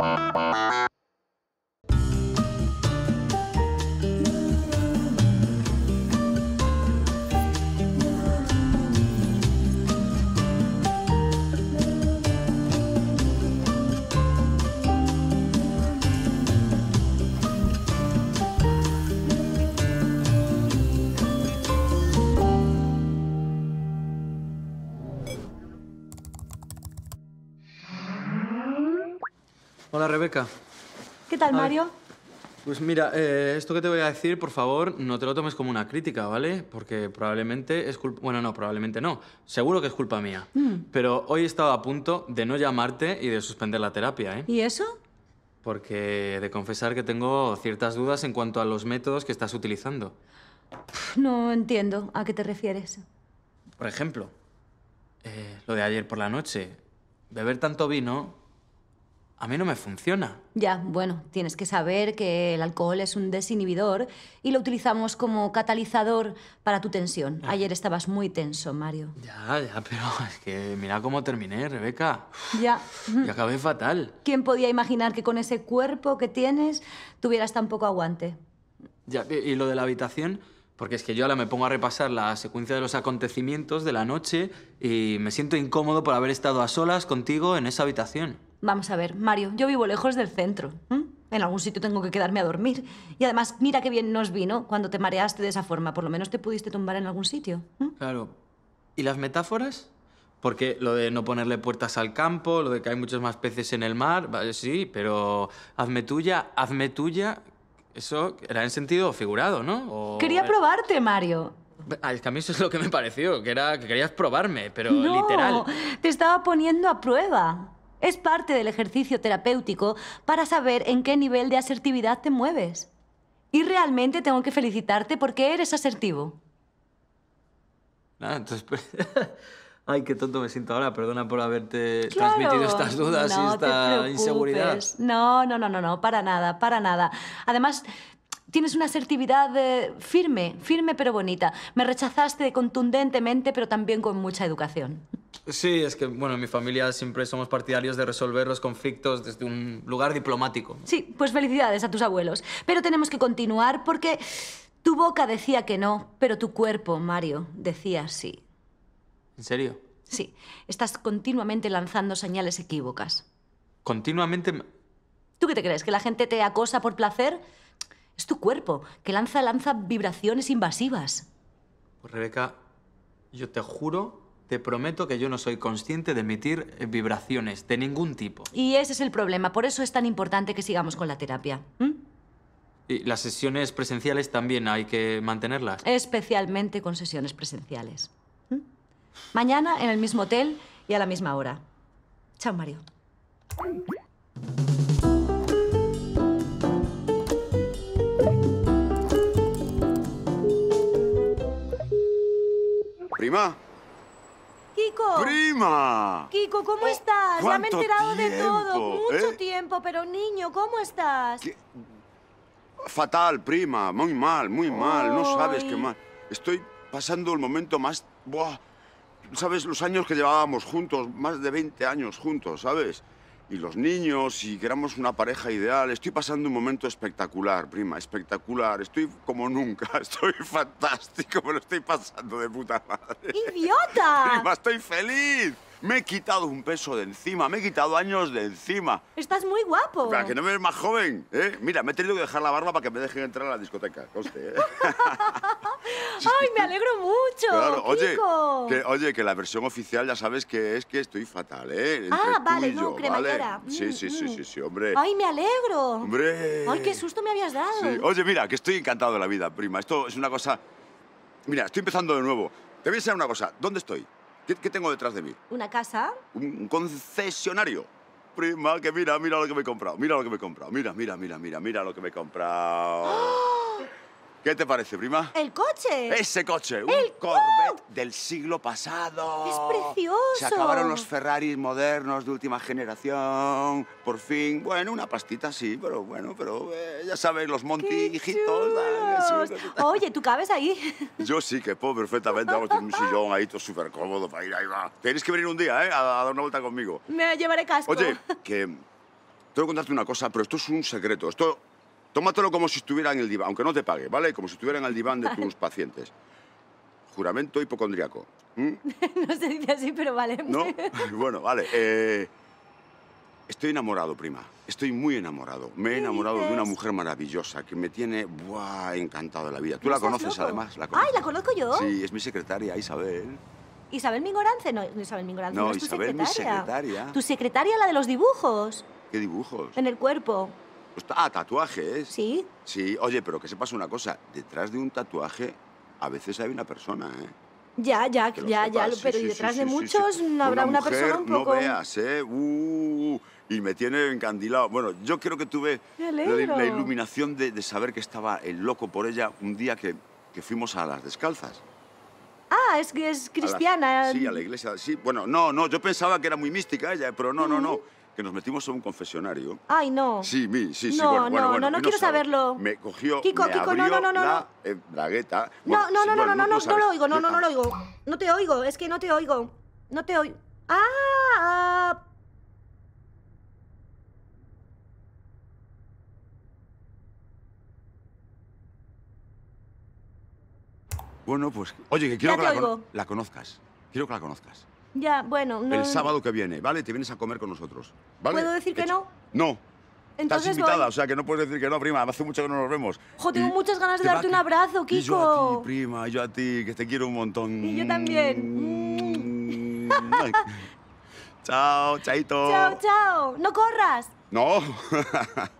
Bye. Hola, Rebeca. ¿Qué tal, Mario? Pues mira, eh, esto que te voy a decir, por favor, no te lo tomes como una crítica, ¿vale? Porque probablemente es culpa... Bueno, no, probablemente no. Seguro que es culpa mía. Mm. Pero hoy he estado a punto de no llamarte y de suspender la terapia, ¿eh? ¿Y eso? Porque de confesar que tengo ciertas dudas en cuanto a los métodos que estás utilizando. No entiendo a qué te refieres. Por ejemplo, eh, lo de ayer por la noche. Beber tanto vino a mí no me funciona. Ya, bueno, tienes que saber que el alcohol es un desinhibidor y lo utilizamos como catalizador para tu tensión. Ah. Ayer estabas muy tenso, Mario. Ya, ya, pero es que mira cómo terminé, Rebeca. Ya. Y acabé fatal. ¿Quién podía imaginar que con ese cuerpo que tienes tuvieras tan poco aguante? Ya, y lo de la habitación, porque es que yo ahora me pongo a repasar la secuencia de los acontecimientos de la noche y me siento incómodo por haber estado a solas contigo en esa habitación. Vamos a ver, Mario, yo vivo lejos del centro. En algún sitio tengo que quedarme a dormir. Y además, mira qué bien nos vino cuando te mareaste de esa forma. Por lo menos te pudiste tumbar en algún sitio. Claro. ¿Y las metáforas? Porque lo de no ponerle puertas al campo, lo de que hay muchos más peces en el mar, sí, pero hazme tuya, hazme tuya, eso era en sentido figurado, ¿no? Quería probarte, Mario. Ah, es que a mí eso es lo que me pareció, que era que querías probarme, pero no, literal. Te estaba poniendo a prueba. Es parte del ejercicio terapéutico para saber en qué nivel de asertividad te mueves. Y realmente tengo que felicitarte porque eres asertivo. Nada, ah, entonces... Pues, ay, qué tonto me siento ahora. Perdona por haberte transmitido estas dudas y esta inseguridad. No, no, no, no, no, para nada, para nada. Además, tienes una asertividad eh, firme, firme pero bonita. Me rechazaste contundentemente, pero también con mucha educación. Sí, es que, bueno, en mi familia siempre somos partidarios de resolver los conflictos desde un lugar diplomático. Sí, pues felicidades a tus abuelos. Pero tenemos que continuar porque tu boca decía que no, pero tu cuerpo, Mario, decía sí. ¿En serio? Sí, estás continuamente lanzando señales equívocas. ¿Continuamente? ¿Tú qué te crees? ¿Que la gente te acosa por placer? Es tu cuerpo, que lanza, lanza vibraciones invasivas. Pues Rebeca, yo te juro te prometo que yo no soy consciente de emitir vibraciones de ningún tipo. Y ese es el problema. Por eso es tan importante que sigamos con la terapia. ¿Mm? ¿Y las sesiones presenciales también hay que mantenerlas? Especialmente con sesiones presenciales. ¿Mm? Mañana en el mismo hotel y a la misma hora. Chao, Mario. Prima. Kiko. ¡Prima! Kiko, ¿cómo oh, estás? Ya me he enterado de todo. Mucho ¿Eh? tiempo, pero niño, ¿cómo estás? Fatal, prima. Muy mal, muy mal. No sabes qué mal. Estoy pasando el momento más... ¿Sabes los años que llevábamos juntos? Más de 20 años juntos, ¿sabes? y los niños y queramos una pareja ideal. Estoy pasando un momento espectacular, prima, espectacular. Estoy como nunca, estoy fantástico, me lo estoy pasando de puta madre. ¡Idiota! Prima, estoy feliz. Me he quitado un peso de encima, me he quitado años de encima. Estás muy guapo. Para que no me ves más joven, ¿eh? Mira, me he tenido que dejar la barba para que me dejen entrar a la discoteca, ¡Coste, ¿eh? ¡Ay, me alegro mucho, claro, oye, que, oye, que la versión oficial ya sabes que es que estoy fatal, ¿eh? ah, vale, no, cremallera. sí, mm, sí, mm. sí, sí, hombre. ¡Ay, me alegro! ¡Hombre! ¡Ay, qué susto me habías dado! Oye, mira, que estoy encantado de la vida, prima. Esto es una cosa... Mira, estoy empezando de nuevo. Te voy a decir una cosa. ¿Dónde estoy? ¿Qué, tengo detrás de mí? ¿Una casa? Un, concesionario. Prima, que mira, mira lo que me he comprado, mira lo que me he comprado, mira, mira, mira, mira, mira lo que me he comprado. ¡Ah! ¿Qué te parece, prima? El coche. Ese coche, un Corvette del siglo pasado. Es precioso. Se acabaron los Ferraris modernos de última generación. Por fin, bueno, una pastita sí, pero bueno, pero eh, ya sabes, los Monty, Oye, ¿tú cabes ahí? Yo sí que puedo perfectamente. Vamos, tengo un sillón ahí, todo súper cómodo para ir ahí, va. Tienes que venir un día, ¿eh? A, dar una vuelta conmigo. Me llevaré casco. Oye, que tengo que contarte una cosa, pero esto es un secreto. Esto Tómatelo como si estuviera en el diván, aunque no te pague, ¿vale? Como si estuviera en el diván de tus pacientes. Juramento hipocondriaco. no se dice así, pero vale. ¿No? bueno, vale. Eh, estoy enamorado, prima. Estoy muy enamorado. Me he enamorado de una mujer maravillosa que me tiene buah, encantado la vida. Tú la conoces, además. La ¡Ay, la conozco yo! Sí, es mi secretaria, Isabel. ¿Isabel Mingorance? No, Isabel Mingorance. No, es mi secretaria. ¿Tu secretaria, la de los dibujos? ¿Qué dibujos? En el cuerpo. Ah, tatuajes. Sí. Sí, oye, pero que sepas una cosa. Detrás de un tatuaje a veces hay una persona, ¿eh? Ya, ya, ya, ya, pero detrás de muchos habrá una, persona un poco... No veas, ¿eh? Uh, y me tiene encandilado. Bueno, yo creo que tuve la, iluminación de, de, saber que estaba el loco por ella un día que, que fuimos a las descalzas. Ah, es, que es cristiana. sí, a la iglesia, sí. Bueno, no, no, yo pensaba que era muy mística ella, pero no, no, no. Mm nos metimos en un confesionario. Ay, no. Sí, sí, sí. No, bueno, no, no, no quiero saberlo. Me cogió, Kiko, Kiko, no, no, no, la bragueta. no, no, no, no, no, no, no, lo oigo, no, no, no lo oigo. No te oigo, es que no te oigo. No te oigo. Ah, Bueno, pues, oye, que quiero que la conozcas. Quiero que la conozcas. Ya, bueno, El sábado que viene, ¿vale? Te vienes a comer con nosotros, ¿vale? ¿Puedo decir que no? No. Entonces Estás invitada, o sea que no puedes decir que no, prima. Hace mucho que no nos vemos. Jo, tengo muchas ganas de darte un abrazo, Kiko. Y yo a ti, prima, yo a ti, que te quiero un montón. Y yo también. Mm. chao, chaito. Chao, chao. No corras. No.